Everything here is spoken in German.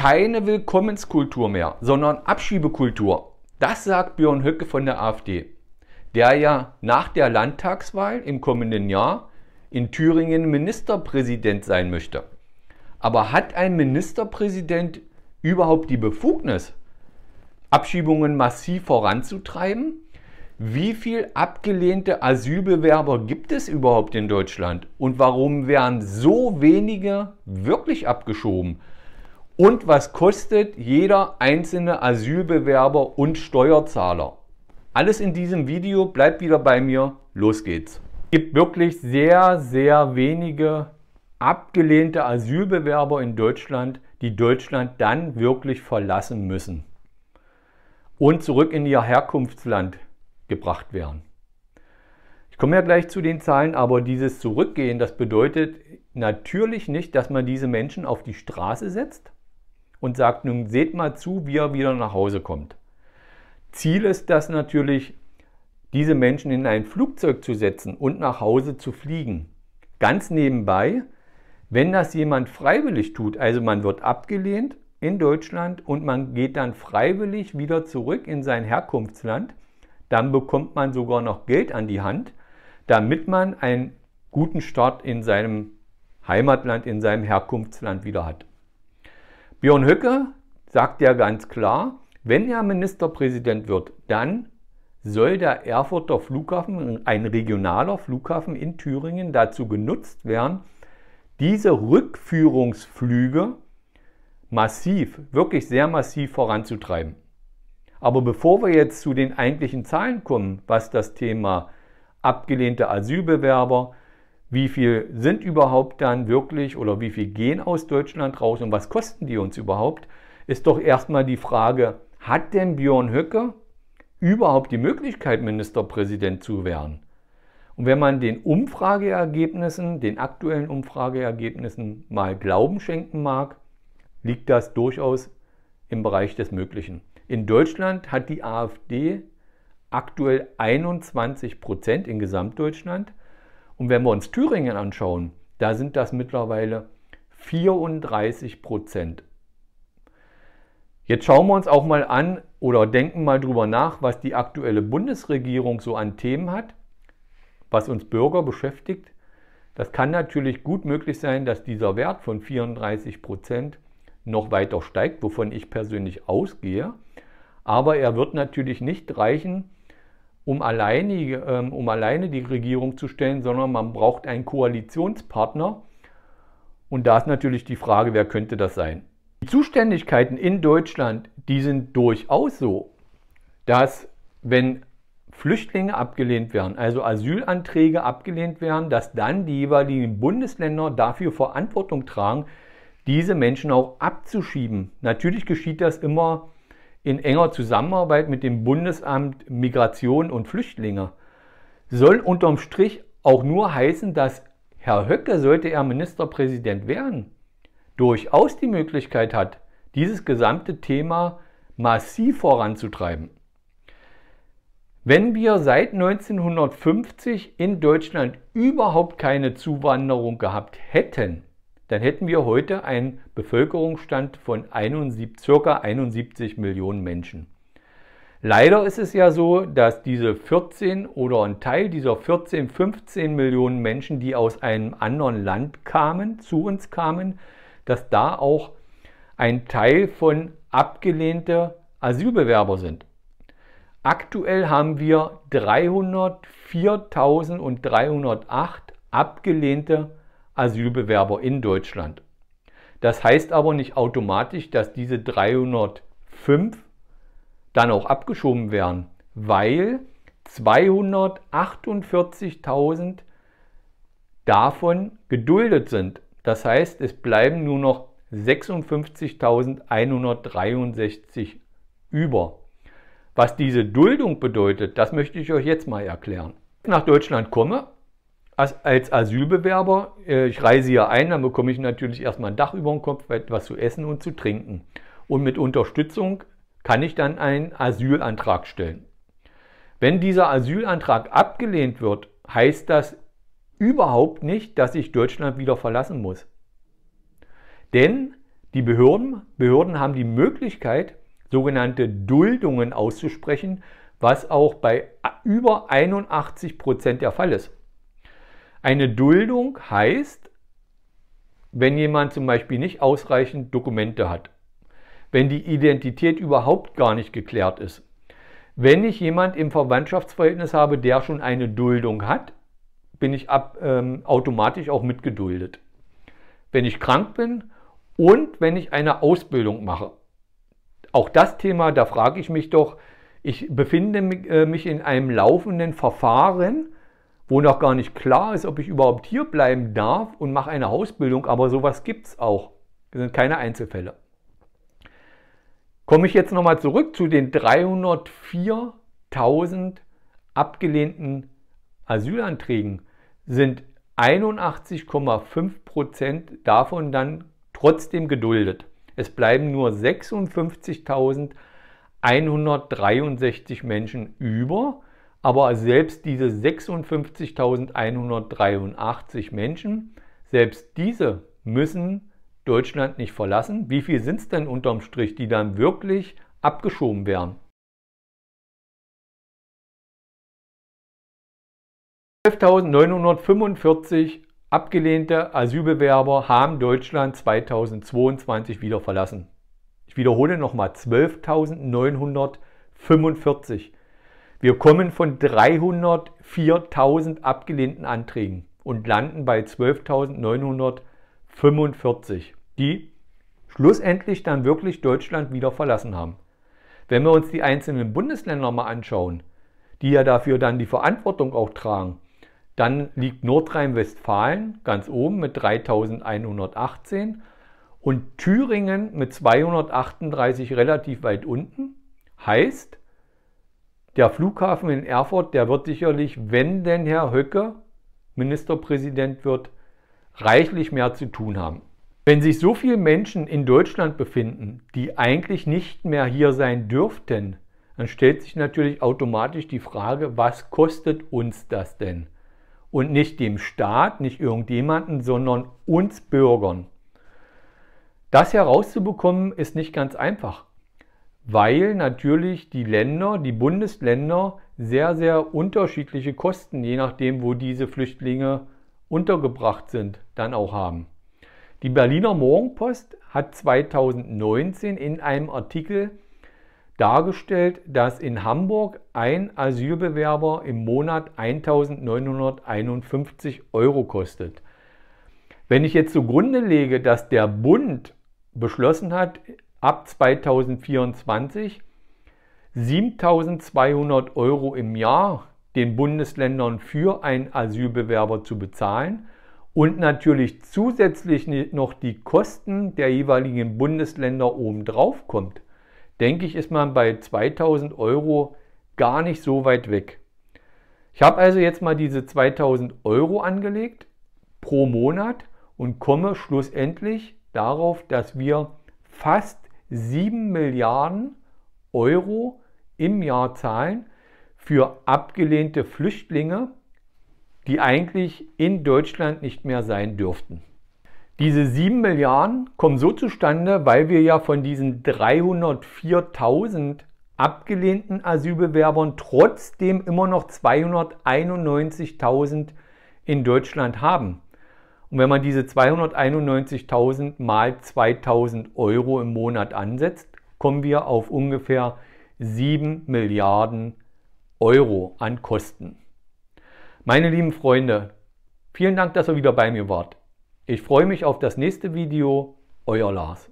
keine Willkommenskultur mehr, sondern Abschiebekultur. Das sagt Björn Höcke von der AfD, der ja nach der Landtagswahl im kommenden Jahr in Thüringen Ministerpräsident sein möchte. Aber hat ein Ministerpräsident überhaupt die Befugnis, Abschiebungen massiv voranzutreiben? Wie viele abgelehnte Asylbewerber gibt es überhaupt in Deutschland? Und warum werden so wenige wirklich abgeschoben? Und was kostet jeder einzelne Asylbewerber und Steuerzahler? Alles in diesem Video, bleibt wieder bei mir, los geht's. Es gibt wirklich sehr, sehr wenige abgelehnte Asylbewerber in Deutschland, die Deutschland dann wirklich verlassen müssen und zurück in ihr Herkunftsland gebracht werden. Ich komme ja gleich zu den Zahlen, aber dieses Zurückgehen, das bedeutet natürlich nicht, dass man diese Menschen auf die Straße setzt, und sagt, nun seht mal zu, wie er wieder nach Hause kommt. Ziel ist das natürlich, diese Menschen in ein Flugzeug zu setzen und nach Hause zu fliegen. Ganz nebenbei, wenn das jemand freiwillig tut, also man wird abgelehnt in Deutschland und man geht dann freiwillig wieder zurück in sein Herkunftsland, dann bekommt man sogar noch Geld an die Hand, damit man einen guten Start in seinem Heimatland, in seinem Herkunftsland wieder hat. Björn Höcke sagt ja ganz klar, wenn er Ministerpräsident wird, dann soll der Erfurter Flughafen, ein regionaler Flughafen in Thüringen, dazu genutzt werden, diese Rückführungsflüge massiv, wirklich sehr massiv voranzutreiben. Aber bevor wir jetzt zu den eigentlichen Zahlen kommen, was das Thema abgelehnte Asylbewerber, wie viel sind überhaupt dann wirklich oder wie viel gehen aus Deutschland raus und was kosten die uns überhaupt, ist doch erstmal die Frage, hat denn Björn Höcke überhaupt die Möglichkeit, Ministerpräsident zu werden? Und wenn man den Umfrageergebnissen, den aktuellen Umfrageergebnissen mal Glauben schenken mag, liegt das durchaus im Bereich des Möglichen. In Deutschland hat die AfD aktuell 21 Prozent in Gesamtdeutschland und wenn wir uns Thüringen anschauen, da sind das mittlerweile 34 Prozent. Jetzt schauen wir uns auch mal an oder denken mal drüber nach, was die aktuelle Bundesregierung so an Themen hat, was uns Bürger beschäftigt. Das kann natürlich gut möglich sein, dass dieser Wert von 34 Prozent noch weiter steigt, wovon ich persönlich ausgehe. Aber er wird natürlich nicht reichen, um alleine, ähm, um alleine die Regierung zu stellen, sondern man braucht einen Koalitionspartner. Und da ist natürlich die Frage, wer könnte das sein? Die Zuständigkeiten in Deutschland, die sind durchaus so, dass wenn Flüchtlinge abgelehnt werden, also Asylanträge abgelehnt werden, dass dann die jeweiligen Bundesländer dafür Verantwortung tragen, diese Menschen auch abzuschieben. Natürlich geschieht das immer in enger Zusammenarbeit mit dem Bundesamt Migration und Flüchtlinge soll unterm Strich auch nur heißen, dass Herr Höcke, sollte er Ministerpräsident werden, durchaus die Möglichkeit hat, dieses gesamte Thema massiv voranzutreiben. Wenn wir seit 1950 in Deutschland überhaupt keine Zuwanderung gehabt hätten, dann hätten wir heute einen Bevölkerungsstand von 71, ca. 71 Millionen Menschen. Leider ist es ja so, dass diese 14 oder ein Teil dieser 14, 15 Millionen Menschen, die aus einem anderen Land kamen, zu uns kamen, dass da auch ein Teil von abgelehnte Asylbewerber sind. Aktuell haben wir 304.308 abgelehnte Asylbewerber. Asylbewerber in Deutschland. Das heißt aber nicht automatisch, dass diese 305 dann auch abgeschoben werden, weil 248.000 davon geduldet sind. Das heißt, es bleiben nur noch 56.163 über. Was diese Duldung bedeutet, das möchte ich euch jetzt mal erklären. nach Deutschland komme, als Asylbewerber, äh, ich reise hier ein, dann bekomme ich natürlich erstmal ein Dach über den Kopf, etwas zu essen und zu trinken. Und mit Unterstützung kann ich dann einen Asylantrag stellen. Wenn dieser Asylantrag abgelehnt wird, heißt das überhaupt nicht, dass ich Deutschland wieder verlassen muss. Denn die Behörden, Behörden haben die Möglichkeit, sogenannte Duldungen auszusprechen, was auch bei äh, über 81 Prozent der Fall ist. Eine Duldung heißt, wenn jemand zum Beispiel nicht ausreichend Dokumente hat, wenn die Identität überhaupt gar nicht geklärt ist, wenn ich jemand im Verwandtschaftsverhältnis habe, der schon eine Duldung hat, bin ich ab, ähm, automatisch auch mitgeduldet. Wenn ich krank bin und wenn ich eine Ausbildung mache. Auch das Thema, da frage ich mich doch, ich befinde äh, mich in einem laufenden Verfahren, wo noch gar nicht klar ist, ob ich überhaupt hier bleiben darf und mache eine Ausbildung, aber sowas gibt es auch. Das sind keine Einzelfälle. Komme ich jetzt nochmal zurück zu den 304.000 abgelehnten Asylanträgen, sind 81,5 Prozent davon dann trotzdem geduldet. Es bleiben nur 56.163 Menschen über, aber selbst diese 56.183 Menschen, selbst diese müssen Deutschland nicht verlassen. Wie viel sind es denn unterm Strich, die dann wirklich abgeschoben werden? 12.945 abgelehnte Asylbewerber haben Deutschland 2022 wieder verlassen. Ich wiederhole nochmal 12.945. Wir kommen von 304.000 abgelehnten Anträgen und landen bei 12.945, die schlussendlich dann wirklich Deutschland wieder verlassen haben. Wenn wir uns die einzelnen Bundesländer mal anschauen, die ja dafür dann die Verantwortung auch tragen, dann liegt Nordrhein-Westfalen ganz oben mit 3118 und Thüringen mit 238 relativ weit unten. Heißt, der Flughafen in Erfurt, der wird sicherlich, wenn denn Herr Höcke Ministerpräsident wird, reichlich mehr zu tun haben. Wenn sich so viele Menschen in Deutschland befinden, die eigentlich nicht mehr hier sein dürften, dann stellt sich natürlich automatisch die Frage, was kostet uns das denn? Und nicht dem Staat, nicht irgendjemanden, sondern uns Bürgern. Das herauszubekommen ist nicht ganz einfach weil natürlich die Länder, die Bundesländer sehr, sehr unterschiedliche Kosten, je nachdem, wo diese Flüchtlinge untergebracht sind, dann auch haben. Die Berliner Morgenpost hat 2019 in einem Artikel dargestellt, dass in Hamburg ein Asylbewerber im Monat 1951 Euro kostet. Wenn ich jetzt zugrunde lege, dass der Bund beschlossen hat, ab 2024 7200 Euro im Jahr den Bundesländern für einen Asylbewerber zu bezahlen und natürlich zusätzlich noch die Kosten der jeweiligen Bundesländer obendrauf kommt, denke ich, ist man bei 2000 Euro gar nicht so weit weg. Ich habe also jetzt mal diese 2000 Euro angelegt pro Monat und komme schlussendlich darauf, dass wir fast 7 Milliarden Euro im Jahr zahlen für abgelehnte Flüchtlinge, die eigentlich in Deutschland nicht mehr sein dürften. Diese 7 Milliarden kommen so zustande, weil wir ja von diesen 304.000 abgelehnten Asylbewerbern trotzdem immer noch 291.000 in Deutschland haben. Und wenn man diese 291.000 mal 2.000 Euro im Monat ansetzt, kommen wir auf ungefähr 7 Milliarden Euro an Kosten. Meine lieben Freunde, vielen Dank, dass ihr wieder bei mir wart. Ich freue mich auf das nächste Video. Euer Lars.